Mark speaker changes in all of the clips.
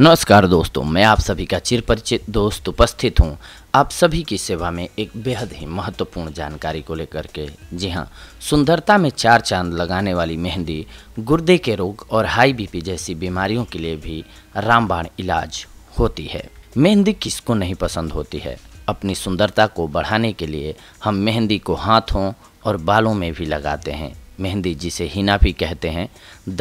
Speaker 1: नमस्कार दोस्तों मैं आप सभी का चिर परिचित दोस्त उपस्थित हूँ आप सभी की सेवा में एक बेहद ही महत्वपूर्ण जानकारी को लेकर के जी हाँ सुंदरता में चार चांद लगाने वाली मेहंदी गुर्दे के रोग और हाई बीपी जैसी बीमारियों के लिए भी रामबाण इलाज होती है मेहंदी किसको नहीं पसंद होती है अपनी सुंदरता को बढ़ाने के लिए हम मेहंदी को हाथों और बालों में भी लगाते हैं मेहंदी जिसे हिना भी कहते हैं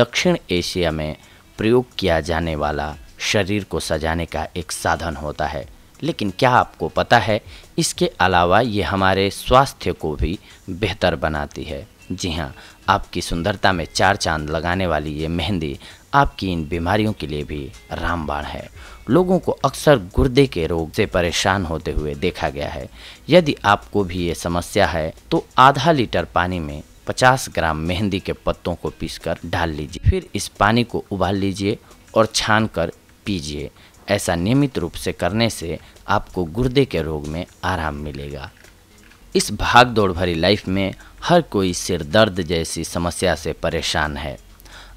Speaker 1: दक्षिण एशिया में प्रयोग किया जाने वाला शरीर को सजाने का एक साधन होता है लेकिन क्या आपको पता है इसके अलावा ये हमारे स्वास्थ्य को भी बेहतर बनाती है जी हाँ आपकी सुंदरता में चार चांद लगाने वाली ये मेहंदी आपकी इन बीमारियों के लिए भी रामबाण है लोगों को अक्सर गुर्दे के रोग से परेशान होते हुए देखा गया है यदि आपको भी ये समस्या है तो आधा लीटर पानी में 50 ग्राम मेहंदी के पत्तों को पीसकर डाल लीजिए फिर इस पानी को उबाल लीजिए और छान कर पीजिए ऐसा नियमित रूप से करने से आपको गुर्दे के रोग में आराम मिलेगा इस भाग दौड़ भरी लाइफ में हर कोई सिर दर्द जैसी समस्या से परेशान है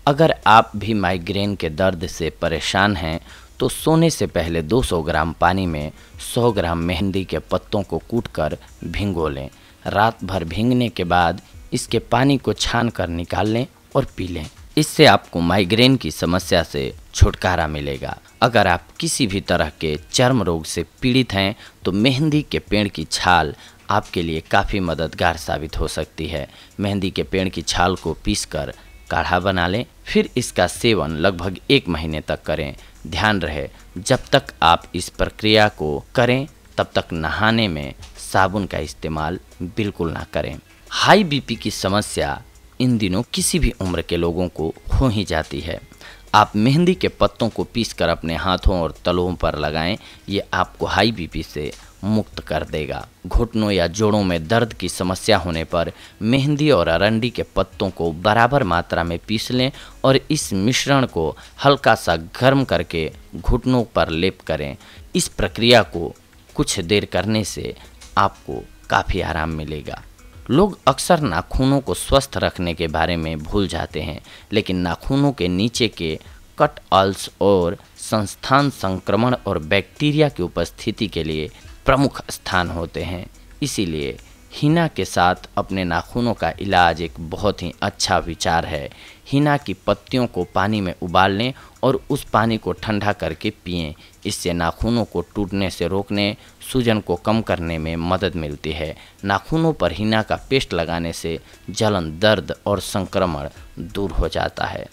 Speaker 1: अगर आप भी माइग्रेन के दर्द से परेशान हैं तो सोने से पहले 200 ग्राम पानी में 100 ग्राम मेहंदी के पत्तों को कूट कर भिंगो लें रात भर भींगने के बाद इसके पानी को छान कर निकाल लें और पी लें इससे आपको माइग्रेन की समस्या से छुटकारा मिलेगा अगर आप किसी भी तरह के चर्म रोग से पीड़ित हैं तो मेहंदी के पेड़ की छाल आपके लिए काफ़ी मददगार साबित हो सकती है मेहंदी के पेड़ की छाल को पीसकर काढ़ा बना लें फिर इसका सेवन लगभग एक महीने तक करें ध्यान रहे जब तक आप इस प्रक्रिया को करें तब तक नहाने में साबुन का इस्तेमाल बिल्कुल ना करें हाई बीपी की समस्या इन दिनों किसी भी उम्र के लोगों को हो ही जाती है आप मेहंदी के पत्तों को पीसकर अपने हाथों और तलों पर लगाएं ये आपको हाई बीपी से मुक्त कर देगा घुटनों या जोड़ों में दर्द की समस्या होने पर मेहंदी और अरंडी के पत्तों को बराबर मात्रा में पीस लें और इस मिश्रण को हल्का सा गर्म करके घुटनों पर लेप करें इस प्रक्रिया को कुछ देर करने से आपको काफ़ी आराम मिलेगा लोग अक्सर नाखूनों को स्वस्थ रखने के बारे में भूल जाते हैं लेकिन नाखूनों के नीचे के कट अल्स और संस्थान संक्रमण और बैक्टीरिया की उपस्थिति के लिए प्रमुख स्थान होते हैं इसीलिए हिना के साथ अपने नाखूनों का इलाज एक बहुत ही अच्छा विचार है हिना की पत्तियों को पानी में उबाल लें और उस पानी को ठंडा करके पिएं इससे नाखूनों को टूटने से रोकने सूजन को कम करने में मदद मिलती है नाखूनों पर हिना का पेस्ट लगाने से जलन दर्द और संक्रमण दूर हो जाता है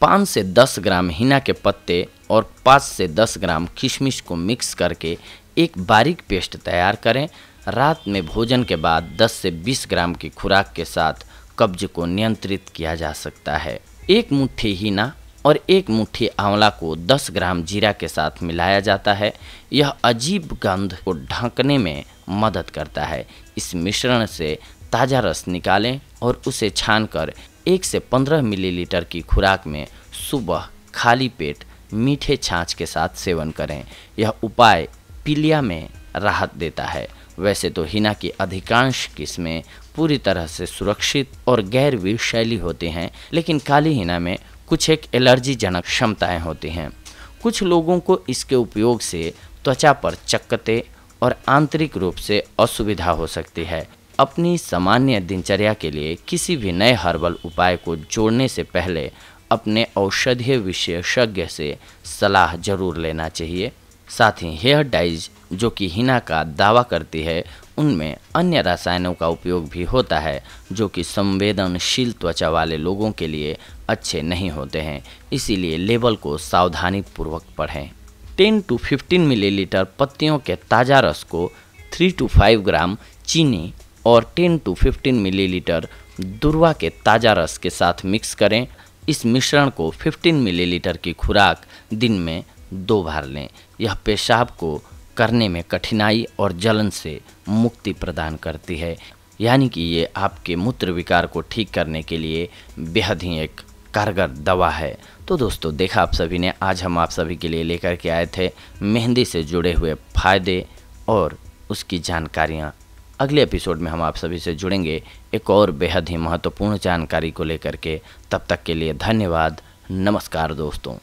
Speaker 1: पाँच से दस ग्राम हिना के पत्ते और पाँच से दस ग्राम किशमिश को मिक्स करके एक बारीक पेस्ट तैयार करें रात में भोजन के बाद 10 से 20 ग्राम की खुराक के साथ कब्ज को नियंत्रित किया जा सकता है एक मुट्ठी हीना और एक मुट्ठी आंवला को 10 ग्राम जीरा के साथ मिलाया जाता है यह अजीब गंध को ढांकने में मदद करता है इस मिश्रण से ताज़ा रस निकालें और उसे छानकर एक से 15 मिलीलीटर की खुराक में सुबह खाली पेट मीठे छाछ के साथ सेवन करें यह उपाय पीलिया में राहत देता है वैसे तो हिना की अधिकांश किस्में पूरी तरह से सुरक्षित और गैर विषैली होती हैं लेकिन काली हिना में कुछ एक एलर्जी जनक क्षमताएं होती हैं कुछ लोगों को इसके उपयोग से त्वचा पर चक्कते और आंतरिक रूप से असुविधा हो सकती है अपनी सामान्य दिनचर्या के लिए किसी भी नए हर्बल उपाय को जोड़ने से पहले अपने औषधीय विशेषज्ञ से सलाह जरूर लेना चाहिए साथ ही हेयर डाइज जो कि हिना का दावा करती है उनमें अन्य रसायनों का उपयोग भी होता है जो कि संवेदनशील त्वचा वाले लोगों के लिए अच्छे नहीं होते हैं इसीलिए लेबल को सावधानीपूर्वक पढ़ें 10 टू 15 मिलीलीटर पत्तियों के ताज़ा रस को 3 टू 5 ग्राम चीनी और 10 टू 15 मिलीलीटर दुर्वा के ताज़ा रस के साथ मिक्स करें इस मिश्रण को 15 मिलीलीटर की खुराक दिन में दो बार लें यह पेशाब को करने में कठिनाई और जलन से मुक्ति प्रदान करती है यानी कि ये आपके मूत्र विकार को ठीक करने के लिए बेहद ही एक कारगर दवा है तो दोस्तों देखा आप सभी ने आज हम आप सभी के लिए लेकर के आए थे मेहंदी से जुड़े हुए फायदे और उसकी जानकारियाँ अगले एपिसोड में हम आप सभी से जुड़ेंगे एक और बेहद ही महत्वपूर्ण जानकारी को लेकर के तब तक के लिए धन्यवाद नमस्कार दोस्तों